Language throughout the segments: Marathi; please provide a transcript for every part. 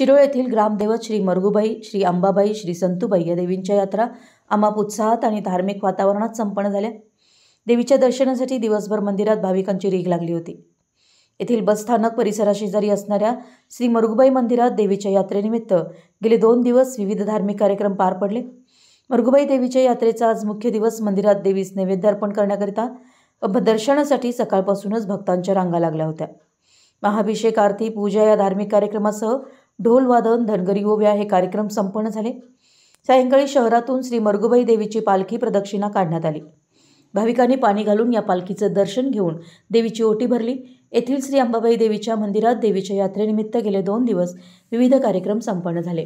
शिरोळ येथील ग्रामदेवत श्री मरगुबाई श्री अंबाबाई श्री संतुबाई या देवींच्या यात्रा अमाप उत्साहात आणि धार्मिक वातावरणात संपन्न झाल्या देवीच्या दर्शनासाठी दिवसभर मंदिरात भाविकांची रीघ लागली होती येथील बसस्थानक परिसराशेजारी असणाऱ्या श्री मरगुबाई मंदिरात देवीच्या यात्रेनिमित्त गेले दोन दिवस विविध धार्मिक कार्यक्रम पार पडले मरगुबाई देवीच्या यात्रेचा आज मुख्य दिवस मंदिरात देवीस नैवेद्य अर्पण करण्याकरिता दर्शनासाठी सकाळपासूनच भक्तांच्या रांगा लागल्या होत्या महाभिषेक आरती पूजा या धार्मिक कार्यक्रमासह ढोल वादन धनगरी ओव्या हे कार्यक्रम संपन्न झाले सायंकाळी शहरातून श्री मरगुबाई देवीची पालखी प्रदक्षिणा काढण्यात आली भाविकांनी पाणी घालून या पालखीचं दर्शन घेऊन देवीची ओटी भरली येथील श्री अंबाबाई देवीच्या मंदिरात देवीच्या यात्रेनिमित्त गेले दोन दिवस विविध कार्यक्रम संपन्न झाले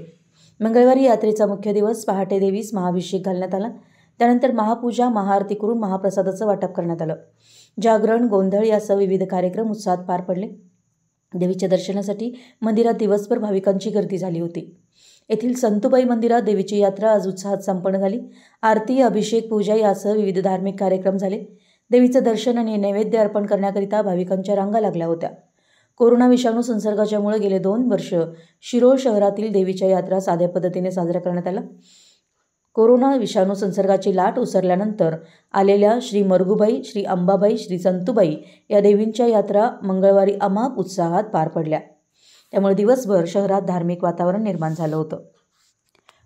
मंगळवारी यात्रेचा मुख्य दिवस पहाटे देवीस महाभिषेक घालण्यात आला त्यानंतर महापूजा महाआरती करून महाप्रसादाचं वाटप करण्यात आलं जागरण गोंधळ यासह विविध कार्यक्रम उत्साहात पार पडले देवीच्या दर्शनासाठी मंदिरात दिवसभर भाविकांची गर्दी झाली होती येथील संतुबाई मंदिरात देवीची यात्रा आज उत्साहात संपन्न झाली आरती अभिषेक पूजा यासह विविध धार्मिक कार्यक्रम झाले देवीचं दर्शन आणि नैवेद्य अर्पण करण्याकरिता भाविकांच्या रांगा लागल्या होत्या कोरोना विषाणू संसर्गाच्यामुळे गेले दोन वर्ष शिरोळ शहरातील देवीच्या यात्रा साध्या पद्धतीने साजरा करण्यात आल्या कोरोना विषाणू संसर्गाची लाट उसरल्यानंतर आलेल्या श्री मरगुबाई श्री अंबाबाई श्री संतुबाई या देवींच्या यात्रा मंगळवारी अमाप उत्साहात पार पडल्या त्यामुळे दिवसभर शहरात धार्मिक वातावरण निर्माण झालं होतं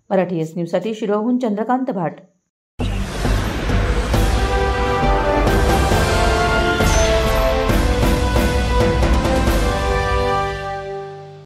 मराठी एस न्यूजसाठी शिरोहून चंद्रकांत भाट